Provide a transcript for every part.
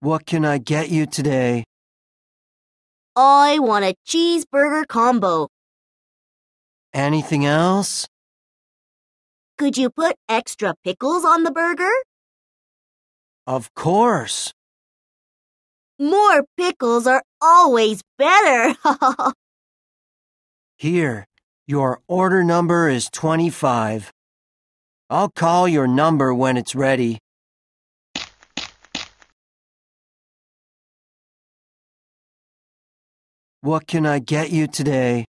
What can I get you today? I want a cheeseburger combo. Anything else? Could you put extra pickles on the burger? Of course. More pickles are always better. Here, your order number is 25. I'll call your number when it's ready. What can I get you today?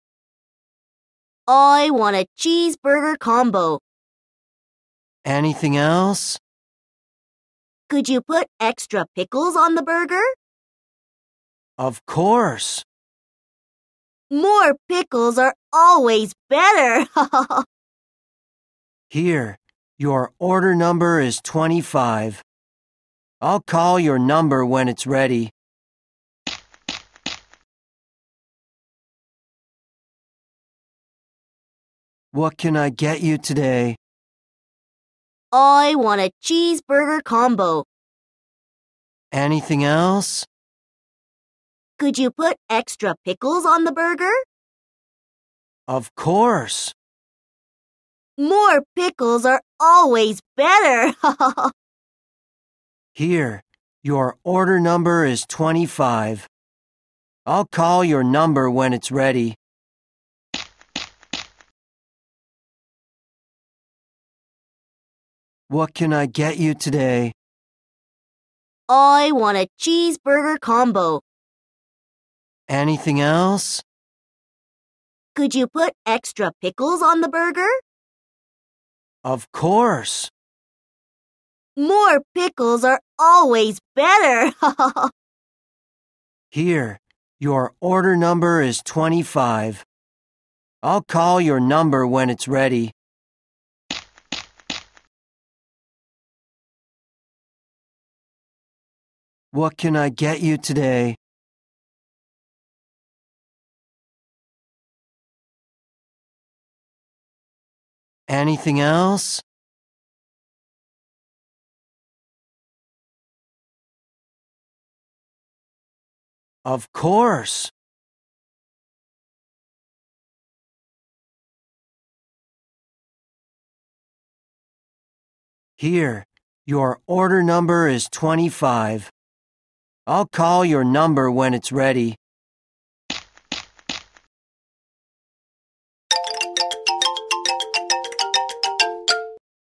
I want a cheeseburger combo. Anything else? Could you put extra pickles on the burger? Of course. More pickles are always better. Here, your order number is 25. I'll call your number when it's ready. What can I get you today? I want a cheeseburger combo. Anything else? Could you put extra pickles on the burger? Of course. More pickles are always better. Here, your order number is 25. I'll call your number when it's ready. What can I get you today? I want a cheeseburger combo. Anything else? Could you put extra pickles on the burger? Of course. More pickles are always better. Here, your order number is 25. I'll call your number when it's ready. What can I get you today? Anything else? Of course. Here, your order number is 25. I'll call your number when it's ready.